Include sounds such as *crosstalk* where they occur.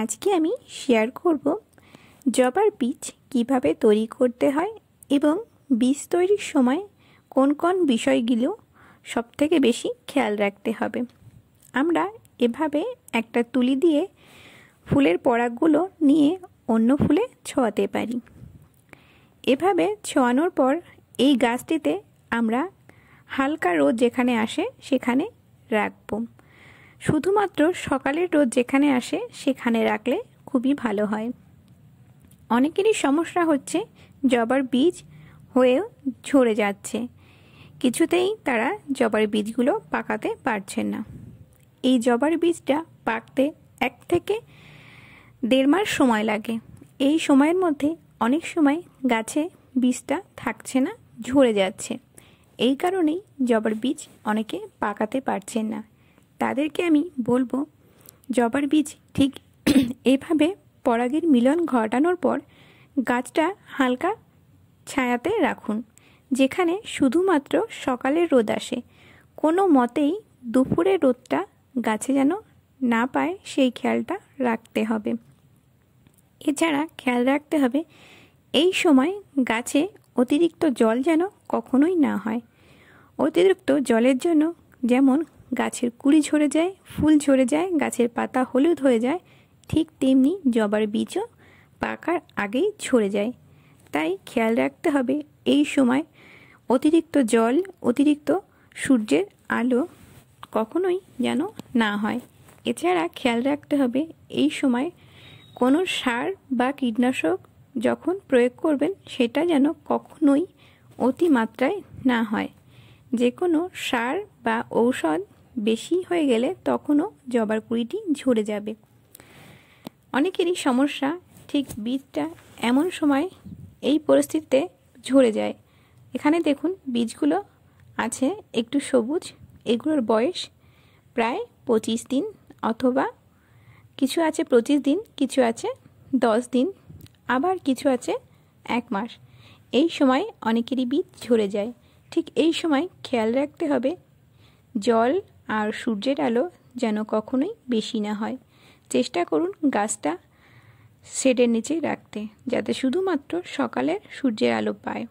আজকে আমি শেয়ার করব জবার বীজ কিভাবে তৈরি করতে হয় এবং বীজ তৈরির সময় কোন কোন বিষয়গুলো সবথেকে বেশি খেয়াল রাখতে হবে আমরা এভাবে একটা তুলি দিয়ে ফুলের পরাগগুলো নিয়ে অন্য ফুলে ছোঁয়াতে পারি এভাবে ছোঁয়ানোর পর এই গাছটিতে আমরা হালকা রোদ যেখানে আসে সেখানে রাখবো শুধুমাত্র সকালের রোদ যেখানে আসে সেখানে রাখলে খুবই ভালো হয় অনেকেরই সমস্যা হচ্ছে জবার বীজ হয়েও ঝরে যাচ্ছে কিছুতেই তারা জবার বীজগুলো পাকাতে পারছেন না এই জবার বীজটা পাকতে এক থেকে দেড় মাস সময় লাগে এই সময়ের মধ্যে অনেক সময় গাছে বীজটা থাকছে না ঝরে যাচ্ছে এই কারণেই জবার বীজ অনেকে পাকাতে পারছেন না তাদেরকে আমি বলবো জবার বীজ ঠিক *clears throat* এভাবে পরাগের মিলন ঘটানোর পর গাছটা হালকা ছায়াতে রাখুন যেখানে শুধুমাত্র সকালের রোদ আসে কোনো মতেই দুপুরে রোদটা গাছে যেন না পায় সেই খেয়ালটা রাখতে হবে এছাড়া খেয়াল রাখতে হবে এই সময় গাছে অতিরিক্ত জল যেন কখনোই না হয় অতিরিক্ত জলের জন্য যেমন গাছের কুড়ি ঝরে যায় ফুল ঝরে যায় গাছের পাতা হলুদ হয়ে যায় ঠিক তেমনি জবার বীজও পাকার আগেই ঝরে যায় তাই খেয়াল রাখতে হবে এই সময় অতিরিক্ত জল অতিরিক্ত সূর্যের আলো কখনোই যেন না হয় এছাড়া খেয়াল রাখতে হবে এই সময় কোনো সার বা কীটনাশক যখন প্রয়োগ করবেন সেটা যেন কখনোই অতিমাত্রায় না হয় যে কোনো সার বা ঔষধ বেশি হয়ে গেলে তখনও জবার কুড়িটি ঝরে যাবে অনেকেরই সমস্যা ঠিক বীজটা এমন সময় এই পরিস্থিতিতে ঝরে যায় এখানে দেখুন বীজগুলো আছে একটু সবুজ এগুলোর বয়স প্রায় পঁচিশ দিন অথবা কিছু আছে পঁচিশ দিন কিছু আছে দশ দিন আবার কিছু আছে এক মাস এই সময় অনেকেরই বীজ ঝরে যায় ঠিক এই সময় খেয়াল রাখতে হবে জল আর সূর্যের আলো যেন কখনোই বেশি না হয় চেষ্টা করুন গাছটা শেডের নিচে রাখতে যাতে শুধুমাত্র সকালে সূর্যের আলো পায়